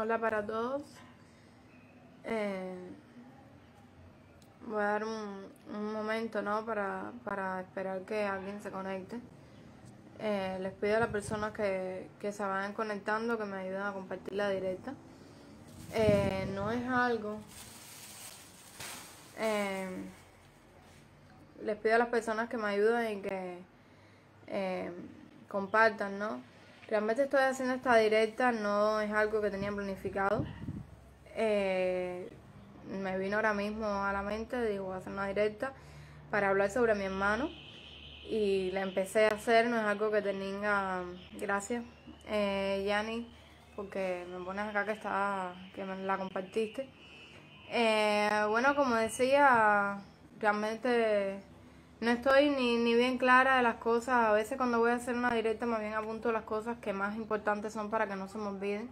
Hola para todos. Eh, voy a dar un, momento ¿no? para, esperar que alguien se conecte. Eh, les pido a las personas que, se vayan conectando que me ayuden a compartir la directa. Eh, no es algo. les pido a las personas que me ayuden y que compartan, ¿no? Realmente estoy haciendo esta directa, no es algo que tenía planificado. Eh, me vino ahora mismo a la mente, digo, hacer una directa para hablar sobre mi hermano. Y la empecé a hacer, no es algo que tenía... Gracias, eh, Yanni, porque me pones acá que, está, que me la compartiste. Eh, bueno, como decía, realmente no estoy ni, bien clara de las cosas. A veces cuando voy a hacer una directa más bien apunto las cosas que más importantes son para que no se me olviden.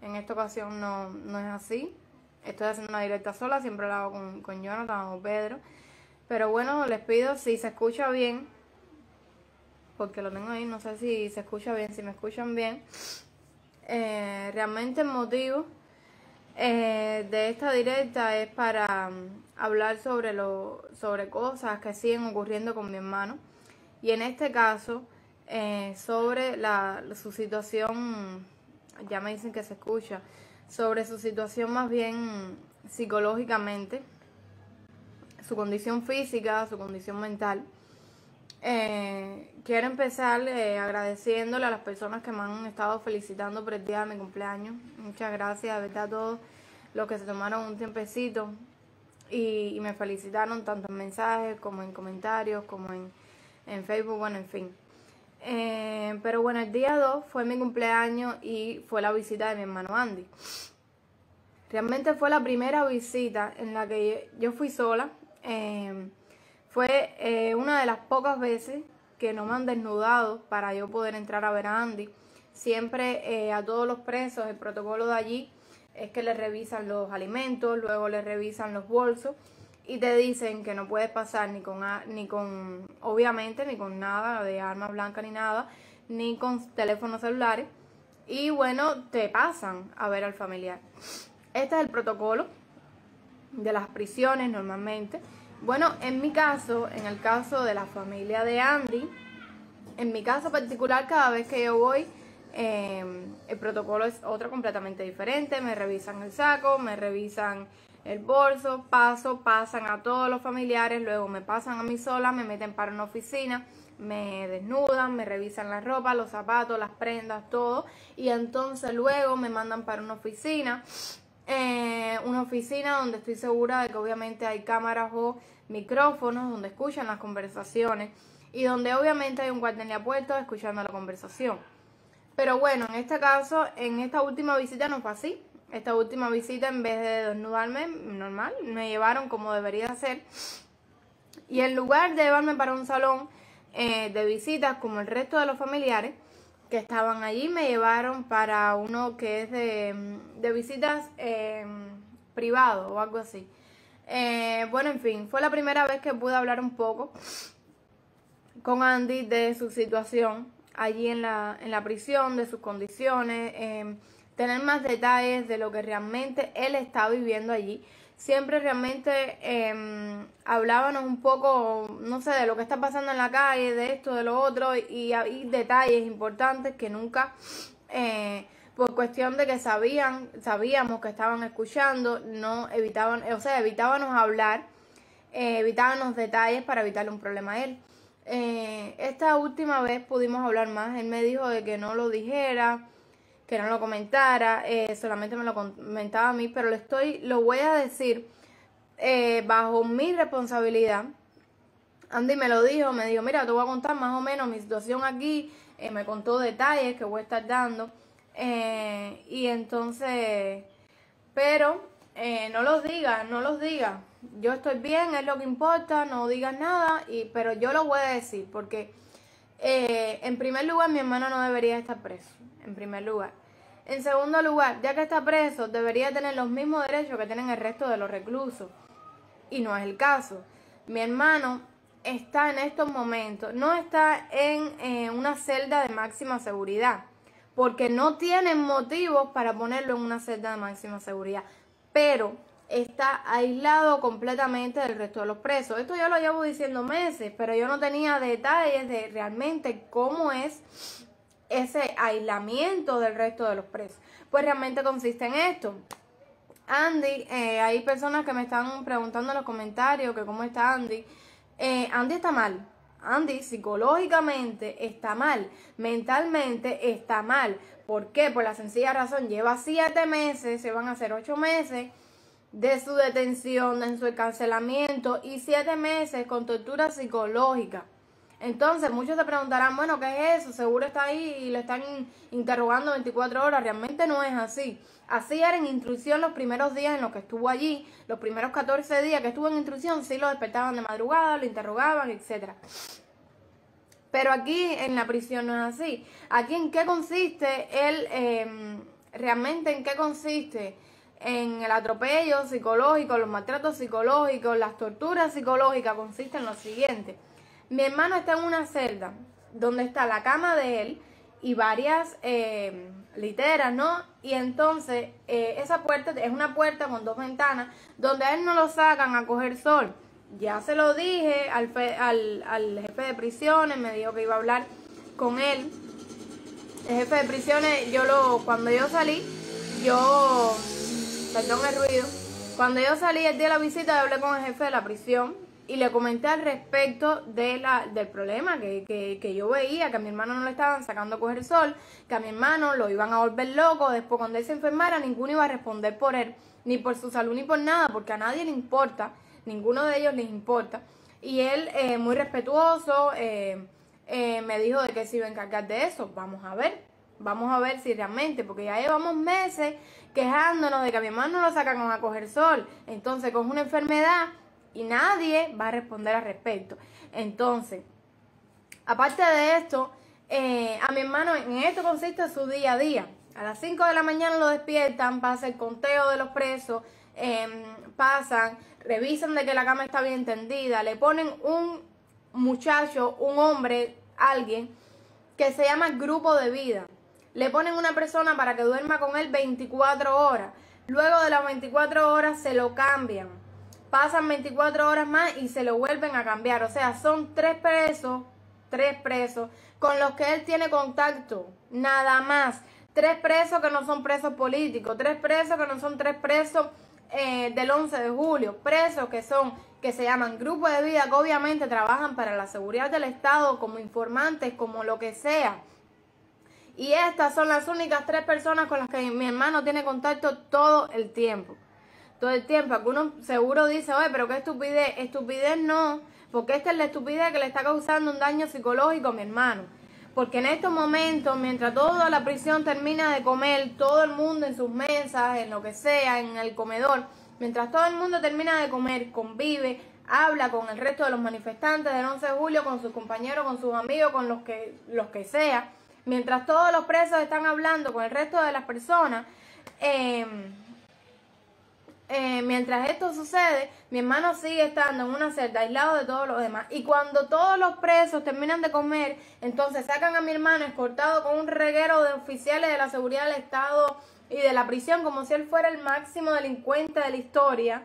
En esta ocasión no, es así. Estoy haciendo una directa sola, siempre la hago con, con Jonathan o Pedro. Pero bueno, les pido si se escucha bien, porque lo tengo ahí, no sé si se escucha bien, si me escuchan bien. Eh, realmente motivo eh, de esta directa es para mm, hablar sobre, lo, sobre cosas que siguen ocurriendo con mi hermano y en este caso eh, sobre la, su situación, ya me dicen que se escucha, sobre su situación más bien psicológicamente, su condición física, su condición mental eh, quiero empezar eh, agradeciéndole a las personas que me han estado felicitando por el día de mi cumpleaños. Muchas gracias, de verdad, a todos los que se tomaron un tiempecito y, me felicitaron tanto en mensajes como en comentarios, como en, Facebook, bueno, en fin. Eh, pero bueno, el día 2 fue mi cumpleaños y fue la visita de mi hermano Andy. Realmente fue la primera visita en la que yo, fui sola. Eh, fue eh, una de las pocas veces que no me han desnudado para yo poder entrar a ver a Andy. Siempre eh, a todos los presos, el protocolo de allí es que le revisan los alimentos, luego le revisan los bolsos y te dicen que no puedes pasar ni con, ni con, obviamente, ni con nada de armas blancas ni nada, ni con teléfonos celulares. Y bueno, te pasan a ver al familiar. Este es el protocolo de las prisiones normalmente. Bueno, en mi caso, en el caso de la familia de Andy, en mi caso particular, cada vez que yo voy, em, el protocolo es otro completamente diferente. Me revisan el saco, me revisan el bolso, paso, pasan a todos los familiares, luego me pasan a mí sola, me meten para una oficina, me desnudan, me revisan la ropa, los zapatos, las prendas, todo. Y entonces luego me mandan para una oficina eh, una oficina donde estoy segura de que obviamente hay cámaras o micrófonos donde escuchan las conversaciones y donde obviamente hay un guardia de escuchando la conversación. Pero bueno, en este caso, en esta última visita no fue así. Esta última visita, en vez de desnudarme, normal, me llevaron como debería ser. Y en lugar de llevarme para un salón eh, de visitas como el resto de los familiares, que estaban allí me llevaron para uno que es de, visitas eh, privado o algo así. Eh, bueno, en fin, fue la primera vez que pude hablar un poco con Andy de su situación allí en la, en la prisión, de sus condiciones, em, tener más detalles de lo que realmente él está viviendo allí siempre realmente em, hablábamos un poco, no sé, de lo que está pasando en la calle, de esto, de lo otro, y, hay detalles importantes que nunca, eh, por cuestión de que sabían, sabíamos que estaban escuchando, no evitaban, o sea, evitábamos hablar, eh, evitábamos detalles para evitarle un problema a él. Eh, esta última vez pudimos hablar más, él me dijo de que no lo dijera, que no lo comentara, eh, solamente me lo comentaba a mí, pero lo estoy, lo voy a decir eh, bajo mi responsabilidad. Andy me lo dijo, me dijo, mira, te voy a contar más o menos mi situación aquí, eh, me contó detalles que voy a estar dando, y entonces, pero no los diga, no los diga. yo estoy bien, es lo que importa, no digas nada, y, pero yo lo voy a decir, porque en primer lugar mi hermano no debería estar preso en primer lugar. En segundo lugar, ya que está preso, debería tener los mismos derechos que tienen el resto de los reclusos. Y no es el caso. Mi hermano está en estos momentos, no está en eh, una celda de máxima seguridad, porque no tienen motivos para ponerlo en una celda de máxima seguridad, pero está aislado completamente del resto de los presos. Esto ya lo llevo diciendo meses, pero yo no tenía detalles de realmente cómo es ese aislamiento del resto de los presos. Pues realmente consiste en esto. Andy, eh, hay personas que me están preguntando en los comentarios que cómo está Andy. Eh, Andy está mal. Andy psicológicamente está mal, mentalmente está mal. ¿Por qué? Por la sencilla razón, lleva siete meses, se van a hacer ocho meses de su detención, de su cancelamiento y siete meses con tortura psicológica. Entonces, muchos se preguntarán, bueno, ¿qué es eso? Seguro está ahí y lo están interrogando 24 horas. Realmente no es así. Así era en instrucción los primeros días en los que estuvo allí. Los primeros 14 días que estuvo en instrucción, sí lo despertaban de madrugada, lo interrogaban, etc. Pero aquí en la prisión no es así. Aquí en qué consiste él, em, realmente en qué consiste en el atropello psicológico, los maltratos psicológicos, las torturas psicológicas, consiste en lo siguiente. Mi hermano está en una celda donde está la cama de él y varias eh, literas, ¿no? Y entonces eh, esa puerta es una puerta con dos ventanas donde a él no lo sacan a coger sol. Ya se lo dije al, al jefe de prisiones, me dijo que iba a hablar con él. El jefe de prisiones, yo lo, cuando yo salí, yo, perdón el ruido, cuando yo salí el día de la visita, yo hablé con el jefe de la prisión, y le comenté al respecto de la, del problema que, que, que, yo veía, que a mi hermano no le estaban sacando a coger sol, que a mi hermano lo iban a volver loco, después cuando él se enfermara ninguno iba a responder por él, ni por su salud, ni por nada, porque a nadie le importa, ninguno de ellos les importa. Y él, eh, muy respetuoso, eh, eh, me dijo de que se iba a encargar de eso, vamos a ver. Vamos a ver si realmente, porque ya llevamos meses quejándonos de que a mi hermano no lo sacan a coger sol. Entonces, con una enfermedad y nadie va a responder al respecto. Entonces, aparte de esto, eh, a mi hermano en esto consiste su día a día. A las 5 de la mañana lo despiertan, pasa el conteo de los presos, em, pasan, revisan de que la cama está bien tendida, le ponen un muchacho, un hombre, alguien, que se llama grupo de vida. Le ponen una persona para que duerma con él 24 horas. Luego de las 24 horas se lo cambian pasan 24 horas más y se lo vuelven a cambiar. O sea, son tres presos, tres presos, con los que él tiene contacto, nada más. Tres presos que no son presos políticos, tres presos que no son tres presos eh, del 11 de julio, presos que son, que se llaman grupos de vida, que obviamente trabajan para la seguridad del Estado como informantes, como lo que sea. Y estas son las únicas tres personas con las que mi hermano tiene contacto todo el tiempo todo el tiempo. Algunos seguro dicen, oye, pero qué estupidez. Estupidez no, porque esta es la estupidez que le está causando un daño psicológico a mi hermano. Porque en estos momentos, mientras toda la prisión termina de comer, todo el mundo en sus mesas, en lo que sea, en el comedor, mientras todo el mundo termina de comer, convive, habla con el resto de los manifestantes del 11 de julio, con sus compañeros, con sus amigos, con los que, los que sea, mientras todos los presos están hablando con el resto de las personas, eh, eh, mientras esto sucede, mi hermano sigue estando en una celda aislado de todos los demás. Y cuando todos los presos terminan de comer, entonces sacan a mi hermano escortado con un reguero de oficiales de la seguridad del Estado y de la prisión, como si él fuera el máximo delincuente de la historia.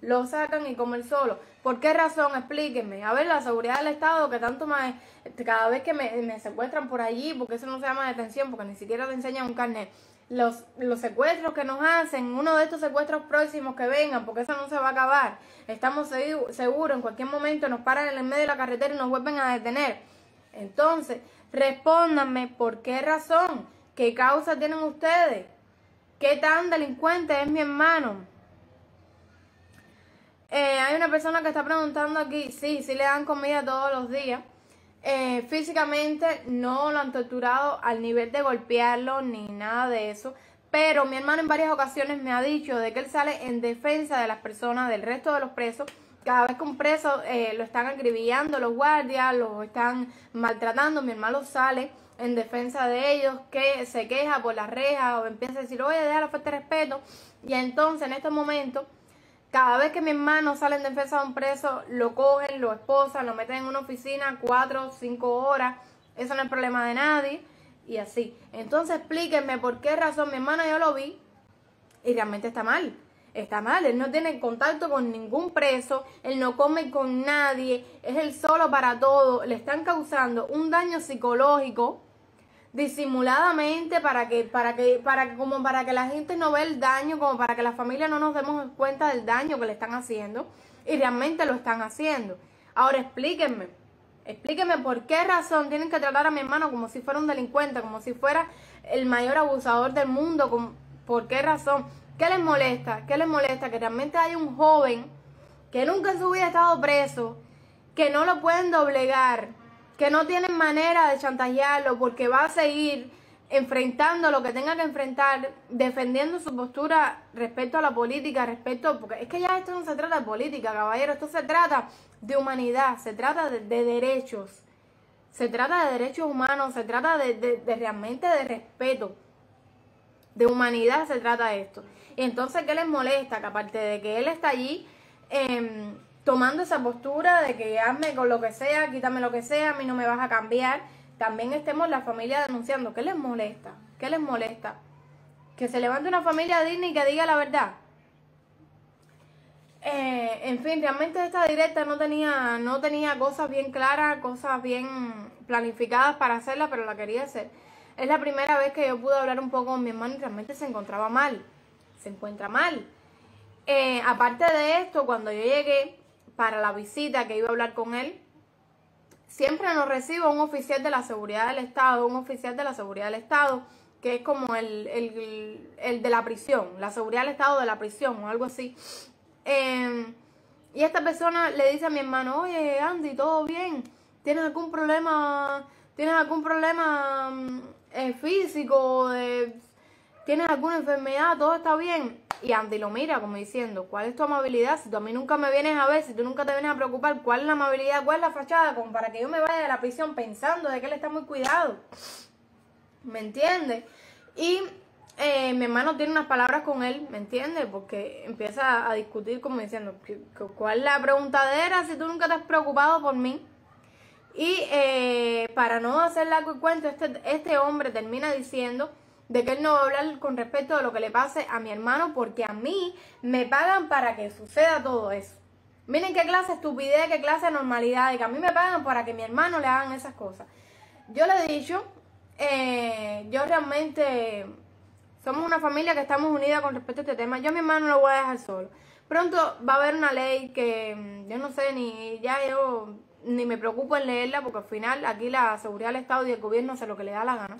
Lo sacan y comen solo. ¿Por qué razón? Explíquenme. A ver, la seguridad del Estado que tanto más... Este, cada vez que me, me secuestran por allí, porque eso no se llama detención, porque ni siquiera te enseñan un carnet los, los secuestros que nos hacen, uno de estos secuestros próximos que vengan, porque eso no se va a acabar. Estamos seguros, en cualquier momento nos paran en el medio de la carretera y nos vuelven a detener. Entonces, respóndanme por qué razón, qué causa tienen ustedes, qué tan delincuente es mi hermano. Eh, hay una persona que está preguntando aquí, sí, sí le dan comida todos los días. Eh, físicamente no lo han torturado al nivel de golpearlo ni nada de eso. Pero mi hermano en varias ocasiones me ha dicho de que él sale en defensa de las personas, del resto de los presos. Cada vez que un preso eh, lo están agribillando los guardias, lo están maltratando, mi hermano sale en defensa de ellos, que se queja por las reja o empieza a decir, oye, a la falta de respeto. Y entonces en estos momentos cada vez que mi hermano sale en defensa de un preso, lo cogen, lo esposan, lo meten en una oficina cuatro, o cinco horas. Eso no es problema de nadie. Y así. Entonces explíquenme por qué razón mi hermano yo lo vi y realmente está mal. Está mal, él no tiene contacto con ningún preso, él no come con nadie, es el solo para todo, le están causando un daño psicológico disimuladamente para que para que para que como para que la gente no vea el daño, como para que la familia no nos demos cuenta del daño que le están haciendo y realmente lo están haciendo. Ahora explíquenme. Explíquenme por qué razón tienen que tratar a mi hermano como si fuera un delincuente, como si fuera el mayor abusador del mundo, por qué razón. ¿Qué les molesta? ¿Qué les molesta? Que realmente hay un joven que nunca en su vida ha estado preso, que no lo pueden doblegar, que no tienen manera de chantajearlo porque va a seguir enfrentando lo que tenga que enfrentar, defendiendo su postura respecto a la política, respecto, porque es que ya esto no se trata de política, caballero, esto se trata de humanidad, se trata de, derechos, se trata de derechos humanos, se trata de, realmente de respeto, de humanidad se trata esto. Y entonces, ¿qué les molesta? Que aparte de que él está allí, em, tomando esa postura de que hazme con lo que sea, quítame lo que sea, a mí no me vas a cambiar. También estemos la familia denunciando. ¿Qué les molesta? ¿Qué les molesta? Que se levante una familia digna y que diga la verdad. Eh, en fin, realmente esta directa no tenía, no tenía cosas bien claras, cosas bien planificadas para hacerla, pero la quería hacer. Es la primera vez que yo pude hablar un poco con mi hermano y realmente se encontraba mal. Se encuentra mal. Eh, aparte de esto, cuando yo llegué, para la visita que iba a hablar con él, siempre nos recibe un oficial de la seguridad del Estado, un oficial de la seguridad del Estado, que es como el, el, de la prisión, la seguridad del Estado de la prisión o algo así. Em, y esta persona le dice a mi hermano, oye Andy, ¿todo bien? ¿Tienes algún problema? ¿Tienes algún problema mm, eh, físico? Eh, ¿Tienes alguna enfermedad? ¿Todo está bien? y Andy lo mira, como diciendo, ¿cuál es tu amabilidad? Si tú a mí nunca me vienes a ver, si tú nunca te vienes a preocupar, ¿cuál es la amabilidad? ¿Cuál es la fachada? Como para que yo me vaya de la prisión pensando de que él está muy cuidado. ¿Me entiendes? Y eh, mi hermano tiene unas palabras con él, ¿me entiendes? Porque empieza a discutir como diciendo, ¿cuál es la preguntadera si tú nunca te has preocupado por mí? Y eh, para no hacer largo el cuento, este, este hombre termina diciendo de que él no va a hablar con respecto de lo que le pase a mi hermano porque a mí me pagan para que suceda todo eso. Miren qué clase de estupidez, qué clase de normalidad, de que a mí me pagan para que mi hermano le hagan esas cosas. Yo le he dicho, eh, yo realmente somos una familia que estamos unida con respecto a este tema. Yo a mi hermano lo voy a dejar solo. Pronto va a haber una ley que mm, yo no sé, ni ya yo ni me preocupo en leerla, porque al final aquí la seguridad del Estado y el gobierno hace lo que le da la gana.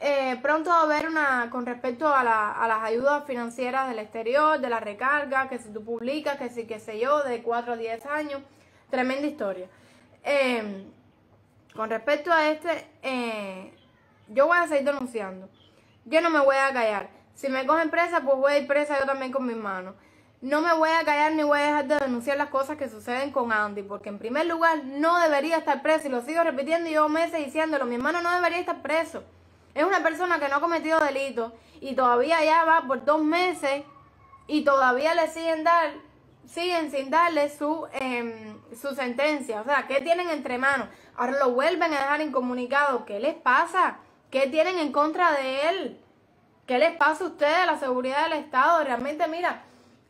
Eh, pronto va a haber una con respecto a, la, a, las ayudas financieras del exterior, de la recarga, que si tú publicas, que si que sé yo, de 4 a 10 años, tremenda historia. Eh, con respecto a este, eh, yo voy a seguir denunciando. Yo no me voy a callar. Si me cogen presa, pues voy a ir presa yo también con mis manos. No me voy a callar ni voy a dejar de denunciar las cosas que suceden con Andy, porque en primer lugar no debería estar preso y lo sigo repitiendo y yo meses diciéndolo, mi hermano no debería estar preso. Es una persona que no ha cometido delito y todavía ya va por dos meses y todavía le siguen dar, siguen sin darle su, em, su sentencia. O sea, ¿qué tienen entre manos? Ahora lo vuelven a dejar incomunicado. ¿Qué les pasa? ¿Qué tienen en contra de él? ¿Qué les pasa a ustedes, a la seguridad del Estado? Realmente, mira,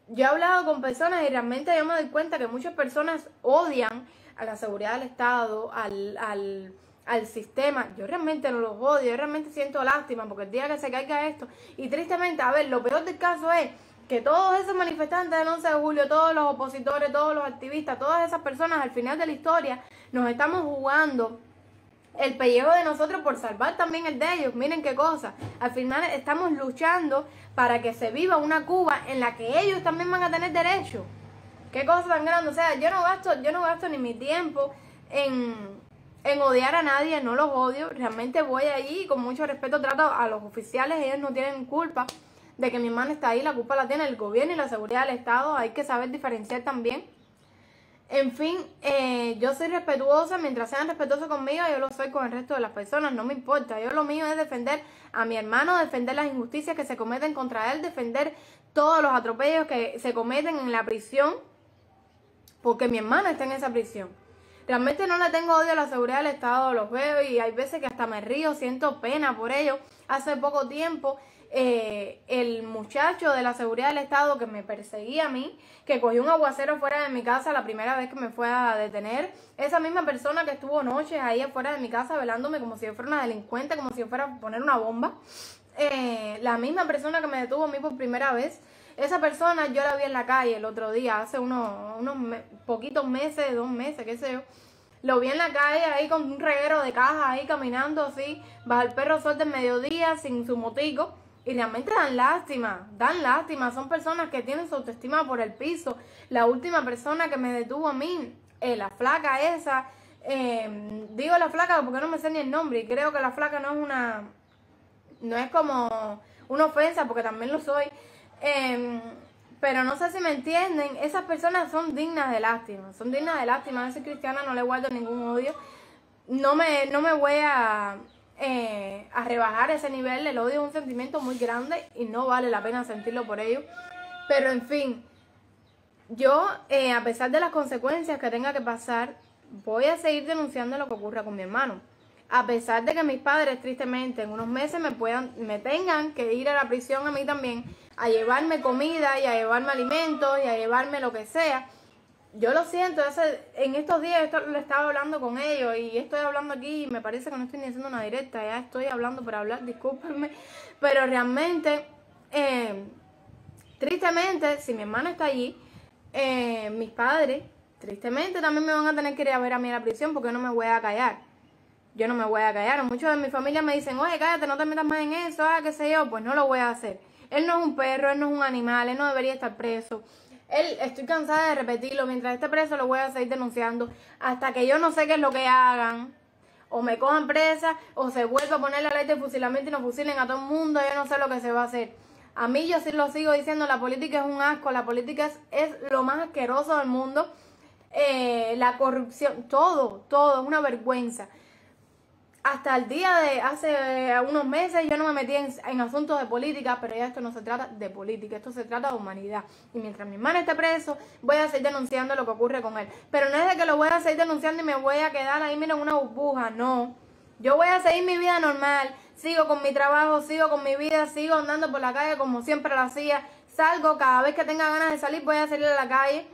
yo he hablado con personas y realmente yo me doy cuenta que muchas personas odian a la seguridad del Estado, al, al al sistema. Yo realmente no los odio, yo realmente siento lástima porque el día que se caiga esto. Y tristemente, a ver, lo peor del caso es que todos esos manifestantes del 11 de julio, todos los opositores, todos los activistas, todas esas personas al final de la historia, nos estamos jugando el pellejo de nosotros por salvar también el de ellos. Miren qué cosa. Al final estamos luchando para que se viva una Cuba en la que ellos también van a tener derecho. Qué cosa tan grande. O sea, yo no gasto, yo no gasto ni mi tiempo en en odiar a nadie, no los odio, realmente voy ahí y con mucho respeto trato a los oficiales, ellos no tienen culpa de que mi hermana está ahí, la culpa la tiene el gobierno y la seguridad del Estado, hay que saber diferenciar también. En fin, eh, yo soy respetuosa, mientras sean respetuosos conmigo, yo lo soy con el resto de las personas, no me importa. Yo lo mío es defender a mi hermano, defender las injusticias que se cometen contra él, defender todos los atropellos que se cometen en la prisión, porque mi hermana está en esa prisión. Realmente no le tengo odio a la seguridad del Estado, los veo y hay veces que hasta me río, siento pena por ello. Hace poco tiempo eh, el muchacho de la seguridad del Estado que me perseguía a mí, que cogió un aguacero fuera de mi casa la primera vez que me fue a detener, esa misma persona que estuvo noches ahí afuera de mi casa velándome como si yo fuera una delincuente, como si yo fuera a poner una bomba, eh, la misma persona que me detuvo a mí por primera vez, esa persona yo la vi en la calle el otro día, hace unos, poquitos meses, dos meses, qué sé yo. Lo vi en la calle ahí con un reguero de caja, ahí caminando así, bajo el perro sol de mediodía, sin su motico. Y realmente dan lástima, dan lástima. Son personas que tienen su autoestima por el piso. La última persona que me detuvo a mí, eh, la flaca esa, em, digo la flaca porque no me sé ni el nombre y creo que la flaca no es una, no es como una ofensa porque también lo soy, Em, pero no sé si me entienden, esas personas son dignas de lástima, son dignas de lástima. a soy cristiana, no le guardo ningún odio. No me, no me voy a, eh, rebajar ese nivel. El odio es un sentimiento muy grande y no vale la pena sentirlo por ello. Pero en fin, yo, eh, a pesar de las consecuencias que tenga que pasar, voy a seguir denunciando lo que ocurra con mi hermano a pesar de que mis padres tristemente en unos meses me puedan me tengan que ir a la prisión a mí también a llevarme comida y a llevarme alimentos y a llevarme lo que sea yo lo siento en estos días esto lo estaba hablando con ellos y estoy hablando aquí y me parece que no estoy ni haciendo una directa ya estoy hablando por hablar discúlpenme pero realmente eh, tristemente si mi hermana está allí eh, mis padres tristemente también me van a tener que ir a ver a mí a la prisión porque no me voy a callar yo no me voy a callar. Muchos de mi familia me dicen, oye, cállate, no te metas más en eso, ah, qué sé yo, pues no lo voy a hacer. Él no es un perro, él no es un animal, él no debería estar preso. Él, estoy cansada de repetirlo, mientras esté preso lo voy a seguir denunciando hasta que yo no sé qué es lo que hagan. O me cojan presa, o se vuelva a poner la ley de fusilamiento y nos fusilen a todo el mundo, yo no sé lo que se va a hacer. A mí yo sí lo sigo diciendo, la política es un asco, la política es, lo más asqueroso del mundo. Eh, la corrupción, todo, todo, es una vergüenza hasta el día de hace eh, unos meses yo no me metí en, asuntos de política, pero ya esto no se trata de política, esto se trata de humanidad. Y mientras mi hermano esté preso, voy a seguir denunciando lo que ocurre con él. Pero no es de que lo voy a seguir denunciando y me voy a quedar ahí, miren, una burbuja, no. Yo voy a seguir mi vida normal, sigo con mi trabajo, sigo con mi vida, sigo andando por la calle como siempre lo hacía, salgo cada vez que tenga ganas de salir, voy a salir a la calle.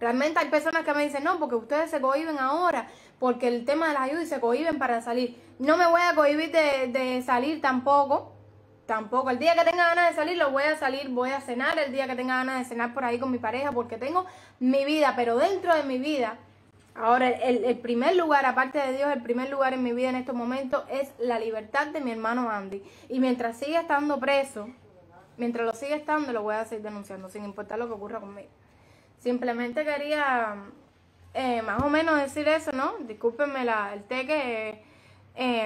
Realmente hay personas que me dicen, no, porque ustedes se cohiben ahora, porque el tema de las ayudas y se cohiben para salir. No me voy a cohibir de, salir tampoco, tampoco. El día que tenga ganas de salir, lo voy a salir, voy a cenar, el día que tenga ganas de cenar por ahí con mi pareja, porque tengo mi vida, pero dentro de mi vida, ahora el, el primer lugar, aparte de Dios, el primer lugar en mi vida en estos momentos es la libertad de mi hermano Andy. Y mientras siga estando preso, mientras lo siga estando, lo voy a seguir denunciando, sin importar lo que ocurra conmigo. Simplemente quería eh, más o menos decir eso, ¿no? Discúlpenme la, el té que eh,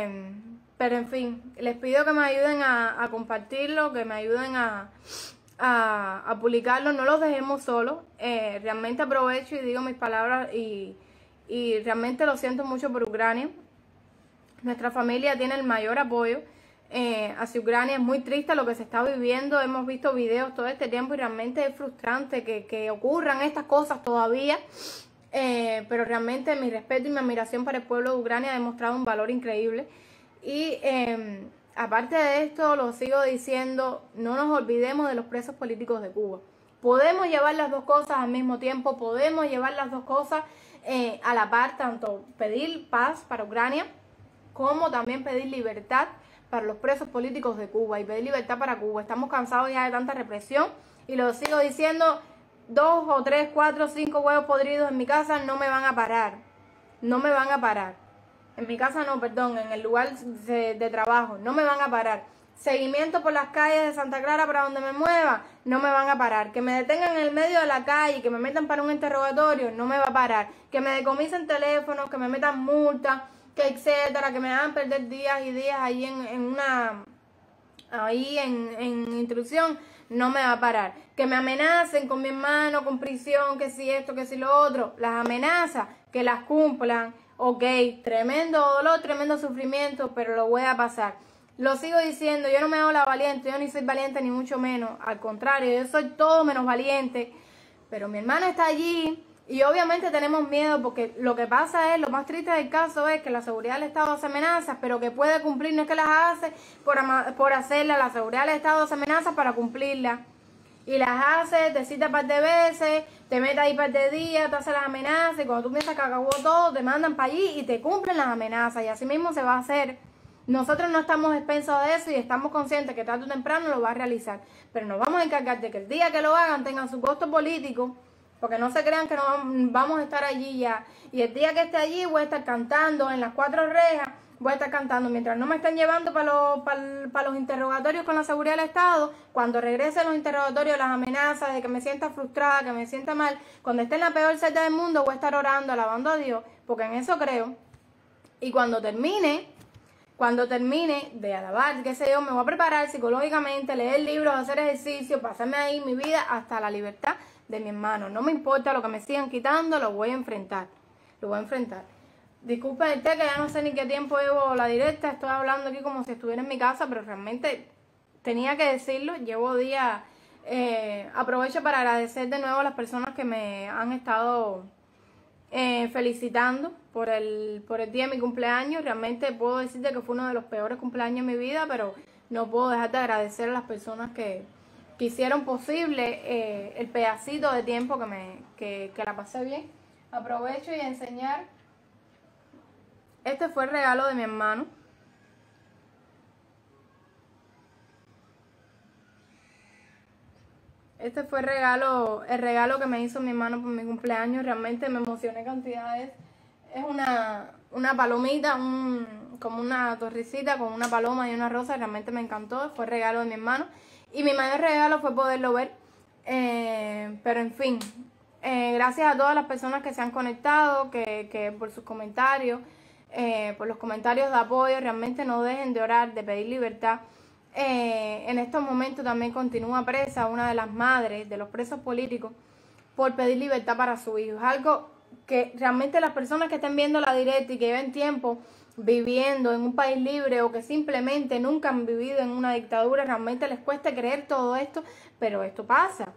em, pero en fin, les pido que me ayuden a, compartirlo, que me ayuden a, a, publicarlo, no los dejemos solos, eh, realmente aprovecho y digo mis palabras y, realmente lo siento mucho por Ucrania. Nuestra familia tiene el mayor apoyo hacia Ucrania. Es muy triste lo que se está viviendo. Hemos visto videos todo este tiempo y realmente es frustrante que, que ocurran estas cosas todavía. Eh, pero realmente mi respeto y mi admiración para el pueblo de Ucrania ha demostrado un valor increíble. Y em, aparte de esto, lo sigo diciendo, no nos olvidemos de los presos políticos de Cuba. Podemos llevar las dos cosas al mismo tiempo, podemos llevar las dos cosas eh, a la par, tanto pedir paz para Ucrania como también pedir libertad para los presos políticos de Cuba y pedir libertad para Cuba. Estamos cansados ya de tanta represión y lo sigo diciendo, dos o tres, cuatro, cinco huevos podridos en mi casa, no me van a parar. No me van a parar. En mi casa no, perdón, en el lugar de, trabajo, no me van a parar. Seguimiento por las calles de Santa Clara para donde me mueva, no me van a parar. Que me detengan en el medio de la calle, que me metan para un interrogatorio, no me va a parar. Que me decomisen teléfonos, que me metan multas, que etcétera, que me hagan perder días y días ahí en, en una ahí en, en instrucción, no me va a parar. Que me amenacen con mi hermano, con prisión, que si esto, que si lo otro. Las amenazas, que las cumplan. Ok, tremendo dolor, tremendo sufrimiento, pero lo voy a pasar. Lo sigo diciendo, yo no me hago la valiente, yo ni soy valiente ni mucho menos. Al contrario, yo soy todo menos valiente. Pero mi hermano está allí, y obviamente tenemos miedo porque lo que pasa es, lo más triste del caso es que la seguridad del Estado hace amenazas, pero que puede cumplir, no es que las hace por, por hacerlas, la seguridad del Estado hace amenazas para cumplirlas. Y las hace, te cita un par de veces, te mete ahí un par de días, te hace las amenazas, y cuando tú piensas que acabó todo, te mandan para allí y te cumplen las amenazas, y así mismo se va a hacer. Nosotros no estamos expensos de eso y estamos conscientes que tarde o temprano lo va a realizar, pero nos vamos a encargar de que el día que lo hagan tengan su costo político porque no se crean que no vamos a estar allí ya. Y el día que esté allí voy a estar cantando en las cuatro rejas, voy a estar cantando. Mientras no me están llevando para los, para, los interrogatorios con la seguridad del Estado, cuando regresen los interrogatorios, las amenazas de que me sienta frustrada, que me sienta mal, cuando esté en la peor celda del mundo, voy a estar orando, alabando a Dios, porque en eso creo. Y cuando termine, cuando termine de alabar, qué sé yo, me voy a preparar psicológicamente, leer libros, hacer ejercicio, pasarme ahí mi vida hasta la libertad de mi hermano. No me importa lo que me sigan quitando, lo voy a enfrentar. Lo voy a enfrentar. Disculpen el que ya no sé ni qué tiempo llevo la directa, estoy hablando aquí como si estuviera en mi casa, pero realmente tenía que decirlo, llevo días... Eh, aprovecho para agradecer de nuevo a las personas que me han estado eh, felicitando por el, por el día de mi cumpleaños. Realmente puedo decirte que fue uno de los peores cumpleaños de mi vida, pero no puedo dejar de agradecer a las personas que, hicieron posible eh, el pedacito de tiempo que, me, que la pasé bien. Aprovecho y enseñar. Este fue el regalo de mi hermano. Este fue el regalo, el regalo que me hizo mi hermano por mi cumpleaños. Realmente me emocioné cantidades. Es una, una palomita, un, como una torricita con una paloma y una rosa. Realmente me encantó. Fue el regalo de mi hermano. Y mi mayor regalo fue poderlo ver. Eh, pero en fin, eh, gracias a todas las personas que se han conectado, que, que por sus comentarios, eh, por los comentarios de apoyo. Realmente no dejen de orar, de pedir libertad eh, en estos momentos también continúa presa una de las madres de los presos políticos por pedir libertad para su hijo. Es algo que realmente las personas que estén viendo la directa y que lleven tiempo viviendo en un país libre o que simplemente nunca han vivido en una dictadura, realmente les cuesta creer todo esto, pero esto pasa.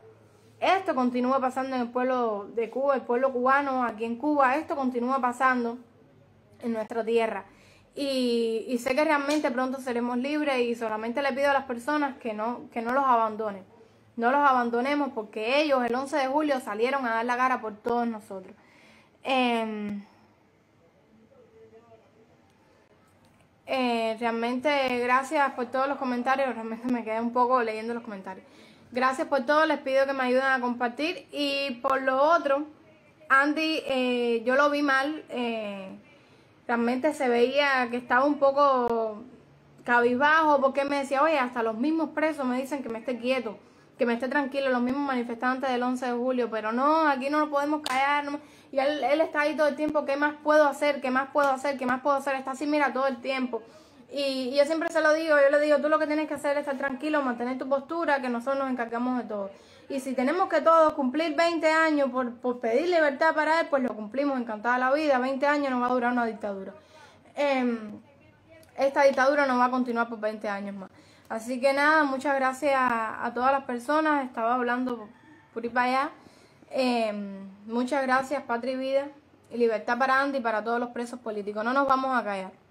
Esto continúa pasando en el pueblo de Cuba, el pueblo cubano, aquí en Cuba, esto continúa pasando en nuestra tierra. Y, sé que realmente pronto seremos libres y solamente le pido a las personas que no, que no los abandonen. No los abandonemos porque ellos el 11 de julio salieron a dar la cara por todos nosotros. Em, eh, realmente gracias por todos los comentarios. Realmente me quedé un poco leyendo los comentarios. Gracias por todo. Les pido que me ayuden a compartir. Y por lo otro, Andy, eh, yo lo vi mal. Eh, realmente se veía que estaba un poco cabizbajo porque me decía, oye, hasta los mismos presos me dicen que me esté quieto, que me esté tranquilo, los mismos manifestantes del 11 de julio, pero no, aquí no nos podemos callar. Y él, está ahí todo el tiempo, ¿qué más puedo hacer? ¿Qué más puedo hacer? ¿Qué más puedo hacer? Está así, mira, todo el tiempo. y yo siempre se lo digo, yo le digo, tú lo que tienes que hacer es estar tranquilo, mantener tu postura, que nosotros nos encargamos de todo. Y si tenemos que todos cumplir 20 años por, pedir libertad para él, pues lo cumplimos, encantada la vida. 20 años no va a durar una dictadura. Em, esta dictadura no va a continuar por 20 años más. Así que nada, muchas gracias a, todas las personas. Estaba hablando por, para allá. Em, muchas gracias, Patria Vida. Y libertad para Andy y para todos los presos políticos. No nos vamos a callar.